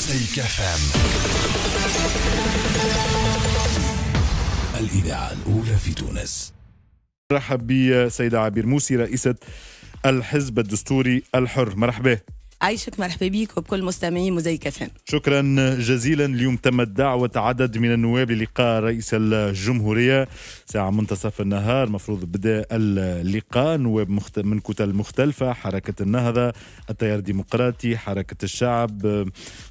مزيكا فام الإذاعة الأولى في تونس بي سيدة عبير موسي رئيسة الحزب الدستوري الحر مرحبا عايشك مرحبا بيك وبكل مستمعي مزيكا فهم شكرا جزيلا اليوم تمت دعوة عدد من النواب للقاء رئيس الجمهورية ساعة منتصف النهار مفروض بدأ اللقاء نواب مخت... من كتل مختلفة حركة النهضة التيار الديمقراطي حركة الشعب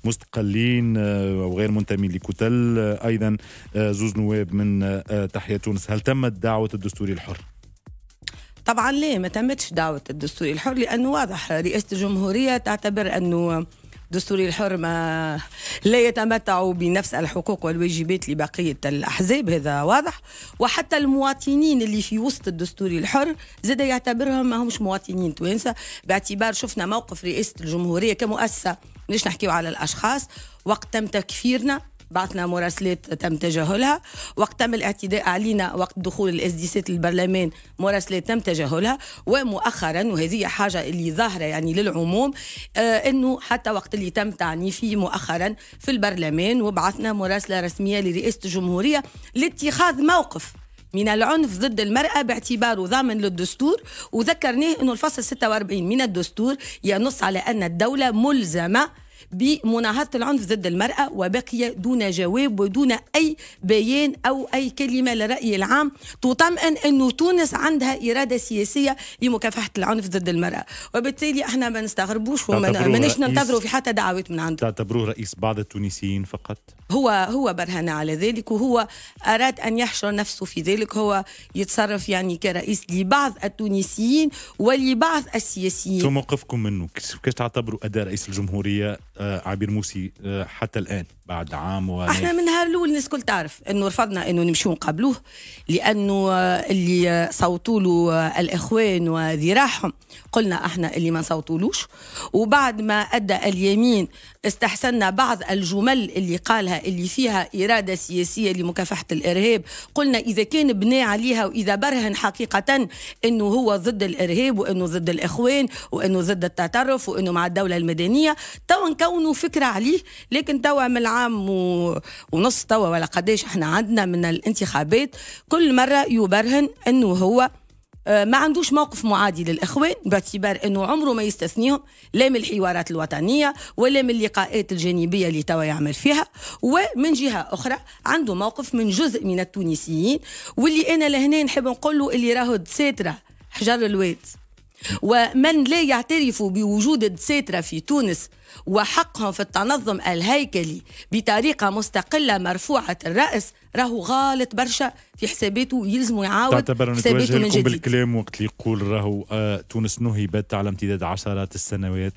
مستقلين آه، وغير منتمين لكتل آه، أيضا آه، زوز نواب من تحية تونس هل تمت دعوة الدستوري الحر؟ طبعا ليه ما تمتش دعوه الدستوري الحر لانه واضح رئاسه الجمهوريه تعتبر انه دستوري الحر ما لا يتمتع بنفس الحقوق والواجبات لبقية الأحزاب هذا واضح وحتى المواطنين اللي في وسط الدستوري الحر زاد يعتبرهم ما همش مواطنين توانسة باعتبار شفنا موقف رئاسة الجمهورية كمؤسسة مش نحكيو على الأشخاص وقت تم تكفيرنا بعثنا مراسلات تم تجاهلها وقت تم الاعتداء علينا وقت دخول الاسديسات للبرلمان مراسلات تم تجاهلها ومؤخرا وهذه حاجة اللي ظاهرة يعني للعموم آه أنه حتى وقت اللي تم تعنيفه مؤخرا في البرلمان وبعثنا مراسلة رسمية لرئاسة الجمهورية لاتخاذ موقف من العنف ضد المرأة باعتباره ضامن للدستور وذكرناه أنه الفصل 46 من الدستور ينص على أن الدولة ملزمة بمناهضة العنف ضد المرأة وبقي دون جواب ودون أي بيان أو أي كلمة للرأي العام تطمئن أنه تونس عندها إرادة سياسية لمكافحة العنف ضد المرأة وبالتالي احنا ما نستغربوش وما نش ننتظروا في حتى دعوات من عنده تعتبروه رئيس بعض التونسيين فقط هو هو برهن على ذلك وهو أراد أن يحشر نفسه في ذلك هو يتصرف يعني كرئيس لبعض التونسيين ولبعض السياسيين شو موقفكم منه كيف تعتبروا أداء رئيس الجمهورية آه، عبير موسي آه، حتى الآن بعد عام و احنا من نهار الاول الناس الكل تعرف انه رفضنا انه نمشيو نقابلوه لانه اللي صوتوا له الاخوان وذراعهم قلنا احنا اللي ما نصوتولوش وبعد ما ادى اليمين استحسنا بعض الجمل اللي قالها اللي فيها اراده سياسيه لمكافحه الارهاب قلنا اذا كان بناء عليها واذا برهن حقيقه انه هو ضد الارهاب وانه ضد الاخوان وانه ضد التطرف وانه مع الدوله المدنيه توا نكونوا فكره عليه لكن توا من عام و... ونص توا ولا قداش احنا عندنا من الانتخابات كل مرة يبرهن أنه هو آه، ما عندوش موقف معادي للاخوان باعتبار انه عمره ما يستثنيهم لا من الحوارات الوطنيه ولا من اللقاءات الجانبيه اللي توا يعمل فيها ومن جهه اخرى عنده موقف من جزء من التونسيين واللي انا لهنا نحب نقول له اللي راهو ساتره حجر الواد ومن لا يعترف بوجود الدساترة في تونس وحقهم في التنظم الهيكلي بطريقة مستقلة مرفوعة الرأس راهو غالط برشا في حساباته يلزم يعاود تعتبر أنك من بالكلام وقت اللي يقول راهو آه تونس نهبت على امتداد عشرات السنوات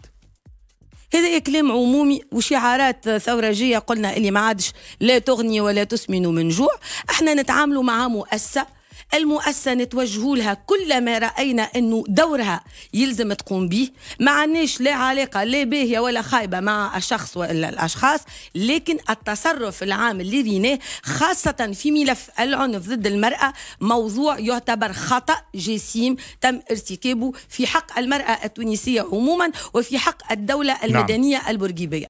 هذا كلام عمومي وشعارات ثورجيه قلنا اللي ما عادش لا تغني ولا تسمن من جوع احنا نتعاملوا مع مؤسسه المؤسسة نتوجهوا لها كل ما رأينا أنه دورها يلزم تقوم به ما عناش لا علاقة لا باهية ولا خايبة مع الشخص ولا الأشخاص لكن التصرف العام اللي ريناه خاصة في ملف العنف ضد المرأة موضوع يعتبر خطأ جسيم تم ارتكابه في حق المرأة التونسية عموما وفي حق الدولة نعم. المدنية نعم. البرجيبية